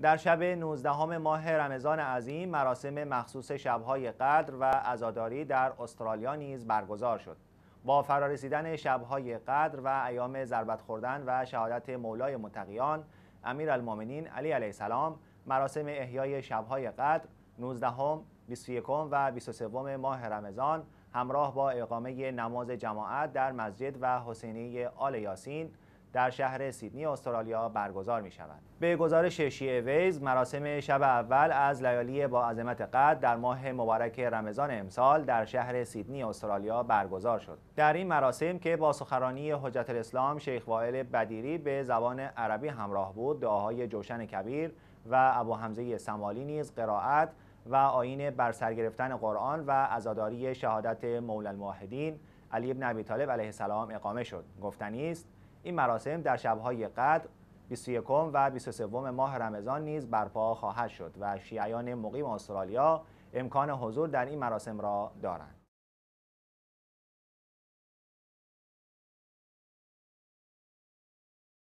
در شب 19 ماه رمضان عظیم مراسم مخصوص شبهای قدر و عزاداری در استرالیا نیز برگزار شد. با فرارسیدن شبهای قدر و ایام ضربت خوردن و شهادت مولای متقیان امیرالمؤمنین علی علیه السلام مراسم احیای شبهای قدر 19 هم، 21 و 23 ماه رمضان همراه با اقامه نماز جماعت در مسجد و حسینی آل یاسین در شهر سیدنی استرالیا برگزار می شود. به گزارش شیعه ویز مراسم شب اول از لیالی با عظمت قدر در ماه مبارک رمضان امسال در شهر سیدنی استرالیا برگزار شد. در این مراسم که با سخرانی حجت الاسلام شیخ وائل بدیری به زبان عربی همراه بود دعاهای جوشن کبیر و ابو حمزه سمالی نیز قرائت و آین برسر گرفتن قرآن و ازاداری شهادت مولا الموحدین علی ابن ابی طالب علیه السلام اقامه شد گفتنی است این مراسم در شبهای قدر 21 و 23 ماه رمضان نیز برپا خواهد شد و شیعیان مقیم استرالیا امکان حضور در این مراسم را دارند.